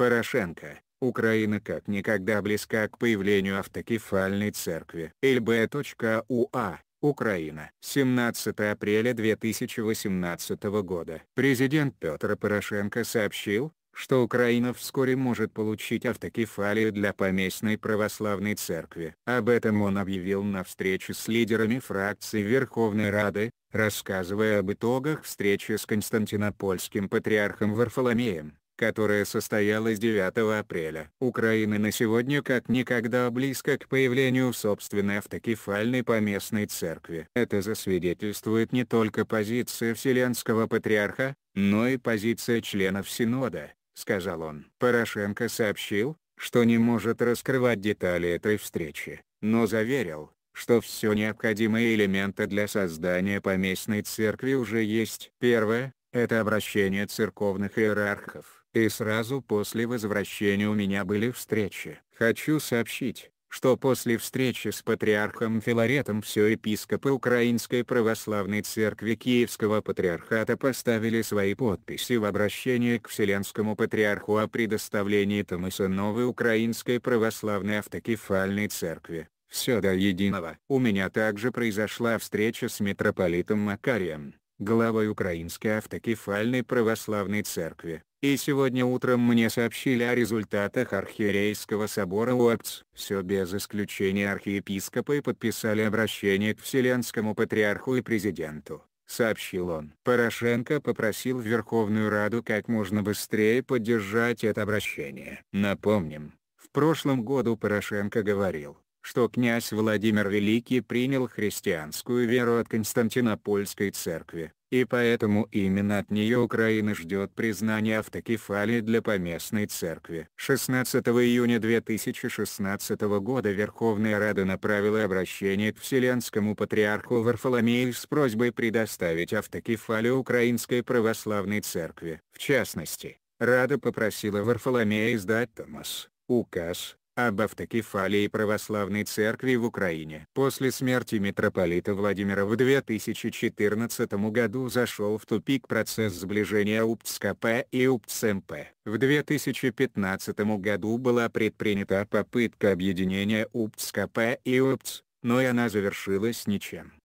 Порошенко. Украина как никогда близка к появлению автокефальной церкви. ЛБ.УА Украина. 17 апреля 2018 года. Президент Петр Порошенко сообщил, что Украина вскоре может получить автокефалию для поместной православной церкви. Об этом он объявил на встрече с лидерами фракций Верховной Рады, рассказывая об итогах встречи с константинопольским патриархом Варфоломеем которая состоялась 9 апреля. Украина на сегодня как никогда близко к появлению собственной автокефальной поместной церкви. Это засвидетельствует не только позиция Вселенского Патриарха, но и позиция членов Синода, сказал он. Порошенко сообщил, что не может раскрывать детали этой встречи, но заверил, что все необходимые элементы для создания поместной церкви уже есть. Первое – это обращение церковных иерархов и сразу после возвращения у меня были встречи. Хочу сообщить, что после встречи с патриархом Филаретом все епископы Украинской Православной Церкви Киевского Патриархата поставили свои подписи в обращении к Вселенскому Патриарху о предоставлении Томаса новой Украинской Православной Автокефальной Церкви. Все до единого. У меня также произошла встреча с митрополитом Макарием главой Украинской автокефальной православной церкви, и сегодня утром мне сообщили о результатах архиерейского собора УАПЦ. Все без исключения архиепископы подписали обращение к Вселенскому Патриарху и Президенту сообщил он. Порошенко попросил Верховную Раду как можно быстрее поддержать это обращение. Напомним, в прошлом году Порошенко говорил, что князь Владимир Великий принял христианскую веру от Константинопольской церкви, и поэтому именно от нее Украина ждет признания автокефалии для поместной церкви. 16 июня 2016 года Верховная Рада направила обращение к Вселенскому Патриарху Варфоломею с просьбой предоставить автокефалию Украинской Православной Церкви. В частности, Рада попросила Варфоломея издать Томас, указ, об автокефалии православной церкви в Украине. После смерти митрополита Владимира в 2014 году зашел в тупик процесс сближения УПЦ-КП и УПЦ-МП. В 2015 году была предпринята попытка объединения УПЦ-КП и УПЦ, но и она завершилась ничем.